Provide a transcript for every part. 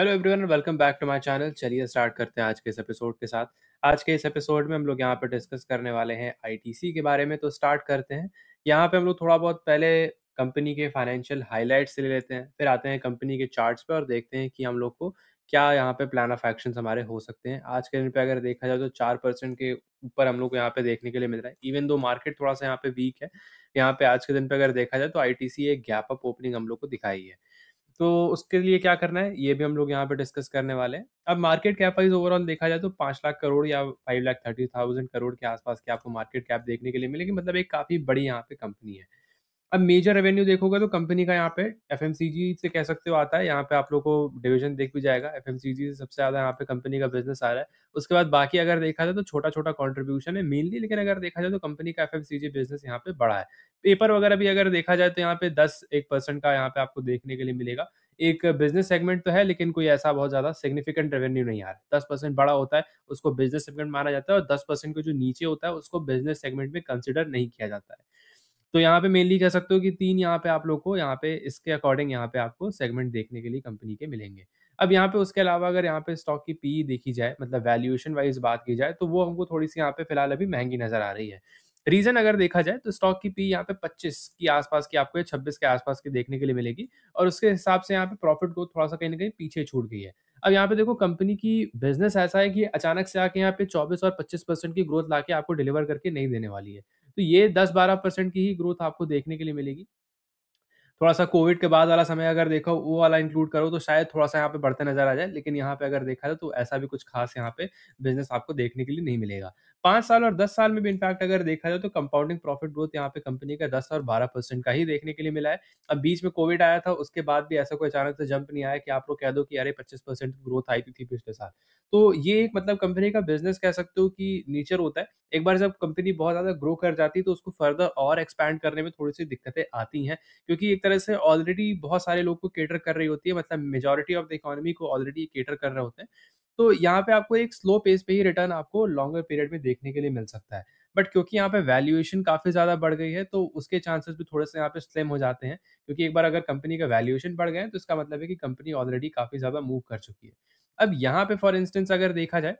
Hello everyone and welcome back to my channel चलिए start करते हैं आज के इस एपिसोड के साथ आज के इस एपिसोड में हम लोग यहाँ पर डिस्कस करने वाले हैं आईटीसी के बारे में तो स्टार्ट करते हैं यहाँ पे हम लोग थोड़ा बहुत पहले कंपनी के फाइनेंशियल हाइलाइट्स ले लेते हैं फिर आते हैं कंपनी के चार्ट्स पे और देखते हैं कि हम लोग को क्या यहाँ पे प्लान ऑफ एक्शन हमारे हो सकते हैं आज के दिन पे अगर देखा जाए तो चार परसेंट के ऊपर हम लोग को यहाँ पे देखने के लिए मिल रहा है इवन दो मार्केट थोड़ा सा यहाँ पे वीक है यहाँ पे आज के दिन पे अगर देखा जाए तो आईटीसी एक गैप अप ओपनिंग हम लोग को दिखाई है तो उसके लिए क्या करना है ये भी हम लोग यहाँ पे डिस्कस करने वाले हैं अब मार्केट कैप वाइज ओवरऑल देखा जाए तो पांच लाख करोड़ या five lakh thirty thousand crore के आसपास की आपको मार्केट कैप देखने के लिए मिलेगी मतलब एक काफ़ी बड़ी यहाँ पे कंपनी है अब मेजर रेवेन्यू देखोगे तो कंपनी का यहाँ पे एफ से कह सकते हो आता है यहाँ पे आप लोग को डिवीजन देख भी जाएगा एफ से सबसे ज़्यादा यहाँ पे कंपनी का बिजनेस आ रहा है उसके बाद बाकी अगर देखा जाए तो छोटा छोटा कॉन्ट्रीब्यूशन है मेनली लेकिन अगर देखा जाए तो कंपनी का एफ बिजनेस यहाँ पे बड़ा है पेपर वगैरह भी अगर देखा जाए तो यहाँ पे दस एक परसेंट का यहाँ पे आपको देखने के लिए मिलेगा एक बिजनेस सेगमेंट तो है लेकिन कोई ऐसा बहुत ज्यादा सिग्निफिकेंट रेवेन्यू नहीं आ रहा दस परसेंट बड़ा होता है उसको बिजनेस सेगमेंट माना जाता है और दस परसेंट को जो नीचे होता है उसको बिजनेस सेगमेंट में कंसिडर नहीं किया जाता है तो यहाँ पे मेनली कह सकते हो कि तीन यहाँ पे आप लोग को यहाँ पे इसके अकॉर्डिंग यहाँ पे आपको सेगमेंट देखने के लिए कंपनी के मिलेंगे अब यहाँ पे उसके अलावा अगर यहाँ पे स्टॉक की पी देखी जाए मतलब वैल्यूएशन वाइज बात की जाए तो वो हमको थोड़ी सी यहाँ पे फिलहाल अभी महंगी नजर आ रही है रीजन अगर देखा जाए तो स्टॉक की पी यहाँ पे 25 की आसपास की आपको 26 के आसपास की देखने के लिए मिलेगी और उसके हिसाब से यहाँ पे प्रॉफिट ग्रोथ थोड़ा सा कहीं ना कहीं पीछे छूट गई है अब यहाँ पे देखो कंपनी की बिजनेस ऐसा है कि अचानक से आके यहाँ पे 24 और 25 परसेंट की ग्रोथ लाके आपको डिलीवर करके नहीं देने वाली है तो ये दस बारह परसेंट की ही ग्रोथ आपको देखने के लिए मिलेगी थोड़ा सा कोविड के बाद वाला समय अगर देखो वो वाला इंक्लूड करो तो शायद थोड़ा सा यहाँ पे बढ़ते नजर आ जाए लेकिन यहाँ पे अगर देखा जाए तो ऐसा भी कुछ खास यहाँ पे बिजनेस आपको देखने के लिए नहीं मिलेगा पांच साल और दस साल में भी इनफैक्ट अगर देखा जाए तो कंपाउंडिंग प्रॉफिट ग्रोथ यहाँ पे कंपनी का दस और बारह परसेंट का ही देखने के लिए मिला है अब बीच में कोविड आया था उसके बाद भी ऐसा कोई अचानक से जंप नहीं आया कि आप लोग कह दो कि अरे पच्चीस परसेंट ग्रोथ आई थी, थी पिछले साल तो ये एक मतलब कंपनी का बिजनेस कह सकते हो कि नेचर होता है एक बार जब कंपनी बहुत ज़्यादा ग्रो कर जाती है तो उसको फर्दर और एक्सपैंड करने में थोड़ी सी दिक्कतें आती हैं क्योंकि एक तरह से ऑलरेडी बहुत सारे लोग को केटर कर रही होती है मतलब मेजोरिटी ऑफ द इकोनॉमी को ऑलरेडी केटर कर रहे होते हैं तो यहाँ पे आपको एक स्लो पेस पे ही रिटर्न आपको लॉन्गर पीरियड में देखने के लिए मिल सकता है बट क्योंकि यहाँ पे वैल्यूएशन काफ़ी ज़्यादा बढ़ गई है तो उसके चांसेस भी थोड़े से यहाँ पे स्लिम हो जाते हैं क्योंकि एक बार अगर कंपनी का वैल्यूएशन बढ़ गया है तो इसका मतलब है कि कंपनी ऑलरेडी काफ़ी ज़्यादा मूव कर चुकी है अब यहाँ पे फॉर इंस्टेंस अगर देखा जाए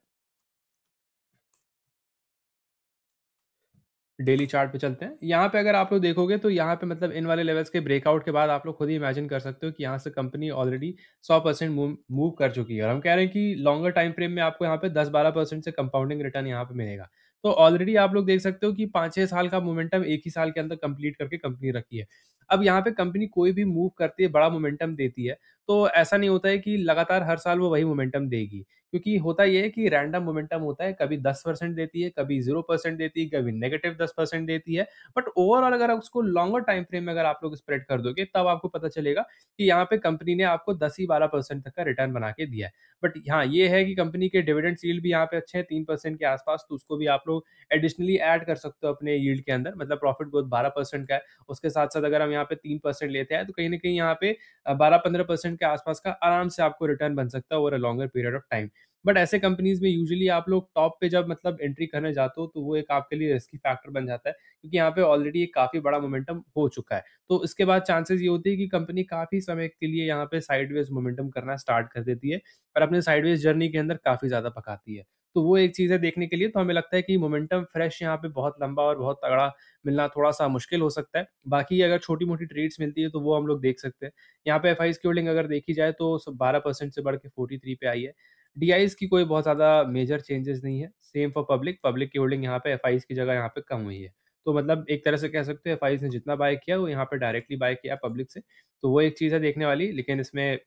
डेली चार्ट पे चलते हैं। यहाँ पे अगर आप लोग देखोगे तो यहाँ पे मतलब इन वाले लेवल्स के ब्रेकआउट के बाद आप लोग खुद ही इमेजिन कर सकते हो कि यहाँ से company already 100 percent move move कर चुकी है और हम कह रहे हैं कि लॉन्गर टाइम फ्रेम में आपको यहाँ पे 10-12 परसेंट से कंपाउंडिंग रिटर्न यहाँ पे मिलेगा तो ऑलरेडी आप लोग देख सकते हो कि पाँच छः साल का मोमेंटम एक ही साल के अंदर कंप्लीट करके कंपनी रखी है अब यहाँ पे कंपनी कोई भी मूव करती है बड़ा मोमेंटम देती है तो ऐसा नहीं होता है कि लगातार हर साल वो वही मोमेंटम देगी क्योंकि होता यह है कि रैंडम मोमेंटम होता है कभी दस परसेंट देती है कभी जीरो परसेंट देती है कभी नेगेटिव दस परसेंट देती है बट ओवरऑल अगर उसको लॉन्गर टाइम फ्रेम में अगर आप लोग स्प्रेड कर दोगे तब आपको पता चलेगा कि यहाँ पे कंपनी ने आपको दस ही बारह परसेंट तक का रिटर्न बना के दिया है बट हाँ ये है कि कंपनी के डिविडेंड सील्ड भी यहाँ पे अच्छे हैं तीन परसेंट के आसपास तो उसको भी आप लोग एडिशनली ऐड कर सकते हो अपने यील्ड के अंदर मतलब प्रॉफिट ग्रोथ बारह परसेंट का है उसके साथ साथ अगर हम यहाँ पे तीन परसेंट लेते हैं तो कहीं ना कहीं यहाँ पे बारह पंद्रह परसेंट परसेंट के आसपास का आराम से आपको रिटर्न बन सकता है over a longer period of time but ऐसे कंपनीज में यूजुअली आप लोग टॉप पे जब मतलब एंट्री करने जाते हो तो वो एक आपके लिए रिस्की फैक्टर बन जाता है क्योंकि यहाँ पे ऑलरेडी एक काफ़ी बड़ा मोमेंटम हो चुका है तो इसके बाद चांसेस ये होती है कि कंपनी काफ़ी समय के लिए यहाँ पे साइडवेज मोमेंटम करना स्टार्ट कर देती है और अपने साइडवेज जर्नी के अंदर काफ़ी ज़्यादा पकाती है तो वो एक चीज़ है देखने के लिए तो हमें लगता है कि मोमेंटम फ्रेश यहाँ पे बहुत लंबा और बहुत तगड़ा मिलना थोड़ा सा मुश्किल हो सकता है बाकी अगर छोटी मोटी ट्रेड्स मिलती है तो वो हम लोग देख सकते हैं यहाँ पे एफ की होल्डिंग अगर देखी जाए तो बारह परसेंट से बढ़ के फोर्टी थ्री पे आई है डी की कोई बहुत ज़्यादा मेजर चेंजेस नहीं है सेम फॉर पब्लिक पब्लिक की होल्डिंग यहाँ पे एफ की जगह यहाँ पे कम हुई है तो मतलब एक तरह से कह सकते हो एफ ने जितना बाय किया वो यहाँ पे डायरेक्टली बाय किया पब्लिक से तो वो एक चीज़ है देखने वाली लेकिन इसमें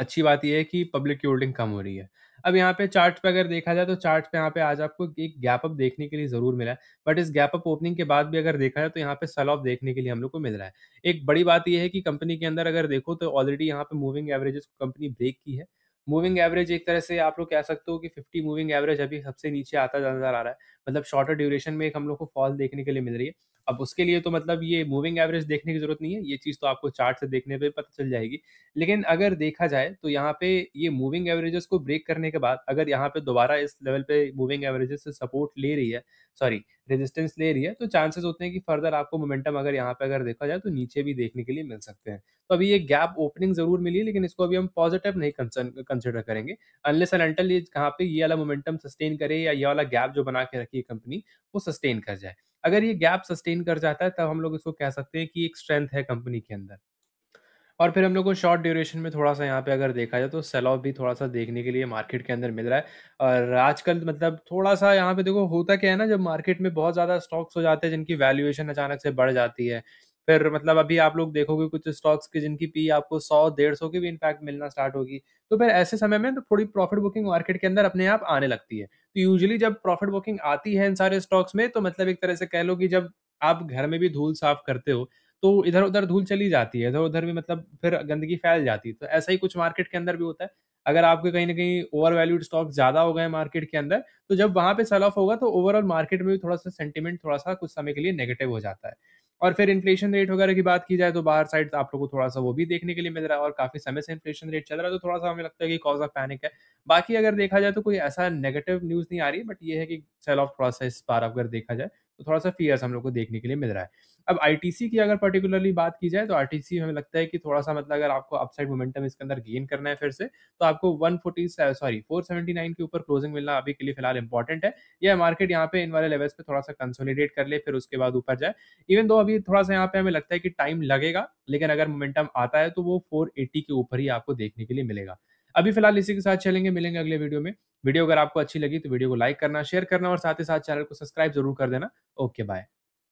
अच्छी बात यह है कि पब्लिक की होल्डिंग कम हो रही है अब यहाँ पे चार्ट पे अगर देखा जाए तो चार्ट पे यहाँ पे आज आपको एक गैप अप देखने के लिए जरूर मिला है बट इस गैप अप ओपनिंग के बाद भी अगर देखा जाए तो यहाँ पे सेल ऑफ देखने के लिए हम लोग को मिल रहा है एक बड़ी बात यह है कि कंपनी के अंदर अगर देखो तो ऑलरेडी यहाँ पे मूविंग एवरेजेस कंपनी ब्रेक की है मूविंग एवरेज एक तरह से आप लोग कह सकते हो कि फिफ्टी मूविंग एवरेज अभी सबसे नीचे आता नजर आ रहा है मतलब शॉर्टर ड्यूरेशन में एक हम लोग को फॉल देखने के लिए मिल रही है अब उसके लिए तो मतलब ये मूविंग एवरेज देखने की जरूरत नहीं है ये चीज़ तो आपको चार्ट से देखने पर पता चल जाएगी लेकिन अगर देखा जाए तो यहाँ पे ये मूविंग एवरेजेस को ब्रेक करने के बाद अगर यहाँ पे दोबारा इस लेवल पे मूविंग एवरेजेस से सपोर्ट ले रही है सॉरी रेजिस्टेंस ले रही है तो चांसेस होते हैं कि फर्दर आपको मोमेंटम अगर यहाँ पे अगर देखा जाए तो नीचे भी देखने के लिए मिल सकते हैं तो अभी ये गैप ओपनिंग जरूर मिली है लेकिन इसको अभी हम पॉजिटिव नहीं कंसिडर करेंगे अनलेस एंड अनटल ये कहाँ पे ये वाला मोमेंटम सस्टेन करे या ये वाला गैप जो बना के रखी है कंपनी वो सस्टेन कर जाए अगर ये गैप सस्टेन कर जाता है तब हम लोग इसको कह सकते हैं कि एक स्ट्रेंथ है कंपनी के अंदर और फिर हम लोग को शॉर्ट ड्यूरेशन में थोड़ा सा यहाँ पे अगर देखा जाए तो सेल ऑफ भी थोड़ा सा देखने के लिए मार्केट के अंदर मिल रहा है और आजकल मतलब थोड़ा सा यहाँ पे देखो होता क्या है ना जब मार्केट में बहुत ज़्यादा स्टॉक्स हो जाते हैं जिनकी वैल्यूएशन अचानक से बढ़ जाती है फिर मतलब अभी आप लोग देखोगे कुछ स्टॉक्स की जिनकी पी आपको सौ डेढ़ सौ की भी इनफैक्ट मिलना स्टार्ट होगी तो फिर ऐसे समय में तो थोड़ी प्रॉफिट बुकिंग मार्केट के अंदर अपने आप आने लगती है तो यूजली जब प्रॉफिट बुकिंग आती है इन सारे स्टॉक्स में तो मतलब एक तरह से कह लो कि जब आप घर में भी धूल साफ करते हो तो इधर उधर धूल चली जाती है इधर उधर भी मतलब फिर गंदगी फैल जाती है तो ऐसा ही कुछ मार्केट के अंदर भी होता है अगर आपके कहीं ना कहीं ओवर वैल्यूड स्टॉक ज्यादा हो गए मार्केट के अंदर तो जब वहां पे सेल ऑफ होगा तो ओवरऑल मार्केट में भी थोड़ा सा सेंटिमेंट थोड़ा सा कुछ समय के लिए नेगेटिव हो जाता है और फिर इन्फ्लेशन रेट वगैरह की बात की जाए तो बाहर साइड आप लोगों को थोड़ा सा वो भी देखने के लिए मिल रहा है और काफी समय से इन्फ्लेशन रेट चल रहा है तो थोड़ा सा हमें लगता है कि कॉज ऑफ पैनिक है बाकी अगर देखा जाए तो कोई ऐसा नेगेटिव न्यूज नहीं आ रही बट ये है कि सेल ऑफ थोड़ा सा इस बार अगर देखा जाए तो थोड़ा सा फियर्स हम लोग को देखने के लिए मिल रहा है अब आई की अगर पर्टिकुलरली बात की जाए तो आई हमें लगता है कि थोड़ा सा मतलब अगर आपको अपसाइड मोमेंटम इसके अंदर गेन करना है फिर से तो आपको वन सॉरी फोर के ऊपर क्लोजिंग मिलना अभी के लिए फिलहाल इंपॉर्टेंट है यह मार्केट यहाँ पे इन वाले लेवल्स पे थोड़ा सा कंसोलिडेट कर ले फिर उसके बाद ऊपर जाए इवन दो अभी थोड़ा सा यहाँ पे हमें लगता है कि टाइम लगेगा लेकिन अगर मोमेंटम आता है तो वो फोर के ऊपर ही आपको देखने के लिए मिलेगा अभी फिलहाल इसी के साथ चलेंगे मिलेंगे अगले वीडियो में वीडियो अगर आपको अच्छी लगी तो वीडियो को लाइक करना शेयर करना और साथ ही साथ चैनल को सब्सक्राइब जरूर कर देना ओके बाय